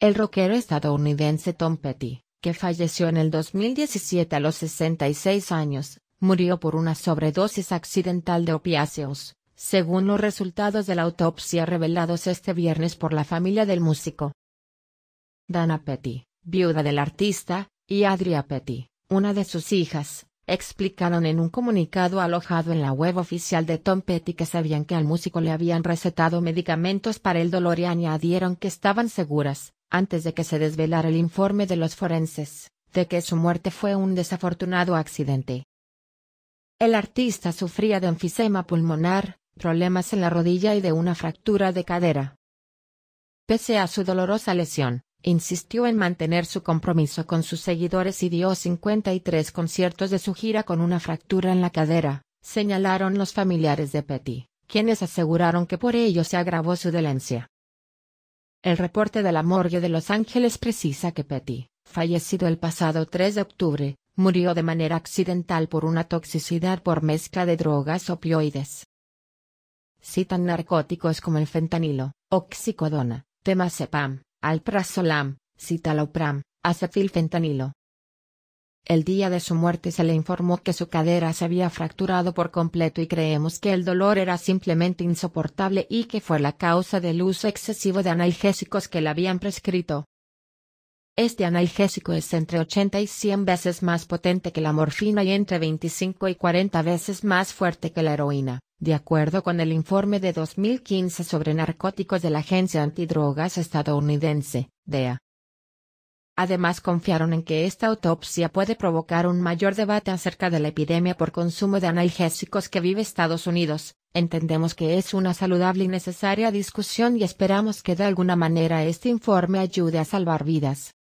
El rockero estadounidense Tom Petty, que falleció en el 2017 a los 66 años, murió por una sobredosis accidental de opiáceos, según los resultados de la autopsia revelados este viernes por la familia del músico. Dana Petty, viuda del artista, y Adria Petty, una de sus hijas, explicaron en un comunicado alojado en la web oficial de Tom Petty que sabían que al músico le habían recetado medicamentos para el dolor y añadieron que estaban seguras antes de que se desvelara el informe de los forenses, de que su muerte fue un desafortunado accidente. El artista sufría de enfisema pulmonar, problemas en la rodilla y de una fractura de cadera. Pese a su dolorosa lesión, insistió en mantener su compromiso con sus seguidores y dio 53 conciertos de su gira con una fractura en la cadera, señalaron los familiares de Petty, quienes aseguraron que por ello se agravó su dolencia. El reporte de la morgue de Los Ángeles precisa que Petty, fallecido el pasado 3 de octubre, murió de manera accidental por una toxicidad por mezcla de drogas opioides. Citan narcóticos como el fentanilo, oxicodona, temazepam, alprazolam, citalopram, acetilfentanilo, el día de su muerte se le informó que su cadera se había fracturado por completo y creemos que el dolor era simplemente insoportable y que fue la causa del uso excesivo de analgésicos que le habían prescrito. Este analgésico es entre 80 y 100 veces más potente que la morfina y entre 25 y 40 veces más fuerte que la heroína, de acuerdo con el informe de 2015 sobre narcóticos de la Agencia Antidrogas Estadounidense, DEA. Además confiaron en que esta autopsia puede provocar un mayor debate acerca de la epidemia por consumo de analgésicos que vive Estados Unidos. Entendemos que es una saludable y necesaria discusión y esperamos que de alguna manera este informe ayude a salvar vidas.